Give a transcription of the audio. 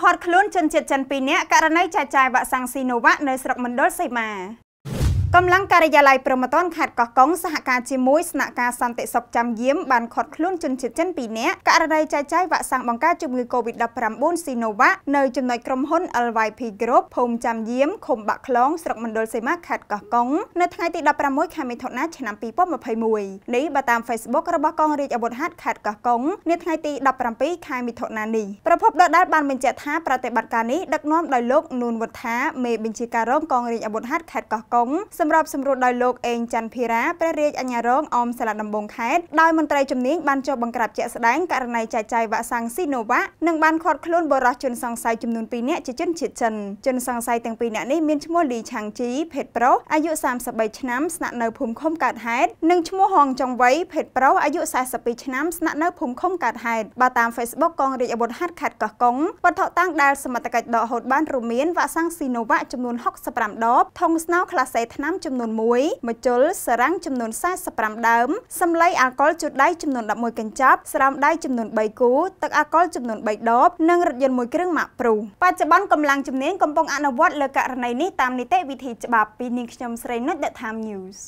ខាត់ខ្លួនជនជាតិចិន2នាក់ករណីចែកចាយវ៉ាក់សាំងស៊ីណូវ៉ាក់នៅស្រុកមណ្ឌលសីមាកម្លាំងការិយាល័យប្រមត្តនខេត្តកោះកុងសហការជាមួយស្នាក់ការសន្តិសុខចាំយាមបានខត់ខ្លួនជនជាតិចិន2នាក់ករណីចែកចាយវ៉ាក់សាំងបង្ការជំងឺ Covid-19 Sinovac នៅចំណុចក្រុមហ៊ុន LYP Group ភូមិចាំយាមឃុំបាក់ខ្លងស្រុកមណ្ឌលសីមាខេត្តកោះកុងនៅថ្ងៃទី16ខែមិថុនាឆ្នាំ2021នេះបើតាម Facebook របស់កងរាជអាវុធហត្ថខេត្តកោះកុងនាថ្ងៃទី17ខែមិថុនានេះប្រពន្ធដដាលបានបញ្ជាក់ថាប្រតិបត្តិការនេះដឹកនាំដោយលោកនួនវុធាមេបញ្ជាការរងកងរាជអាវុធហត្ថខេត្តកោះកុងសម្សម្របសម្រួលដោយលោកអេងច័ន្ទភិរាព្រះរាជអាជ្ញារងអមសាលាដំបងខេត្តដោយមន្ត្រីជំនាញបានចុះបង្ក្រាបជាក់ស្ដែងករណីចាយចាយវ៉ាក់សាំង Sinovac និងបានឃាត់ខ្លួនបរិសុទ្ធជនសង្ស័យចំនួន2នាក់ជាជនជាតិចិនជនសង្ស័យទាំងពីរនាក់នេះមានឈ្មោះលីឆាំងជីភេទប្រុសអាយុ33ឆ្នាំស្នាក់នៅភូមិឃុំកើតហេតុនិងឈ្មោះហងចុងវៃភេទប្រុសអាយុ42ឆ្នាំស្នាក់នៅភូមិឃុំកើតហេតុបើតាម Facebook កងរាជអាវុធហត្ថខេត្តកោះកុងវត្ថុតាំងដែលសមត្ថកិច្ចដកហូតបានរួមមានវ៉ាក់សាំង Sinovac ចំនួន65ដបធុងស្នោខ្លាសេថ្នាំចំនួន1មជុលសារ៉ាំងចំនួន45ដើមសម្លីអាល់កុលជូតដៃចំនួន11កញ្ចប់ស្រោមដៃចំនួន3គូទឹកអាល់កុលចំនួន3ដបនិងរថយន្តមួយគ្រឿងម៉ាកព្រុសបច្ចុប្បន្នកម្លាំងជំនាញកំពុងអនុវត្តលើករណីនេះតាមនីតិវិធីច្បាប់ពីនាងខ្ញុំស្រីនុចដេថាម News